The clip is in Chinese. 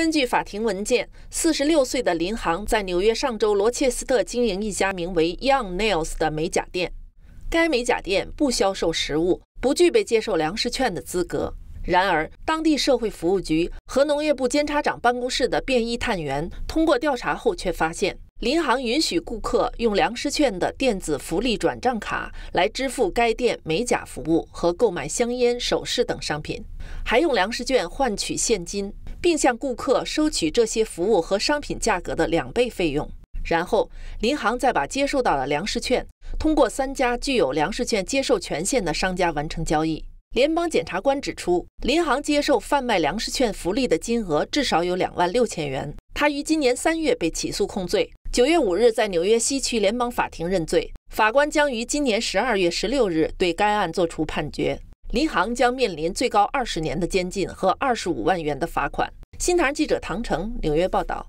根据法庭文件，四十六岁的林航在纽约上周罗切斯特经营一家名为 Young Nails 的美甲店。该美甲店不销售食物，不具备接受粮食券的资格。然而，当地社会服务局和农业部监察长办公室的便衣探员通过调查后，却发现林航允许顾客用粮食券的电子福利转账卡来支付该店美甲服务和购买香烟、首饰等商品，还用粮食券换取现金。并向顾客收取这些服务和商品价格的两倍费用，然后林航再把接受到的粮食券通过三家具有粮食券接受权限的商家完成交易。联邦检察官指出，林航接受贩卖粮食券福利的金额至少有两万六千元。他于今年三月被起诉控罪，九月五日在纽约西区联邦法庭认罪，法官将于今年十二月十六日对该案作出判决。林航将面临最高二十年的监禁和二十五万元的罚款。新唐记者唐成，纽约报道。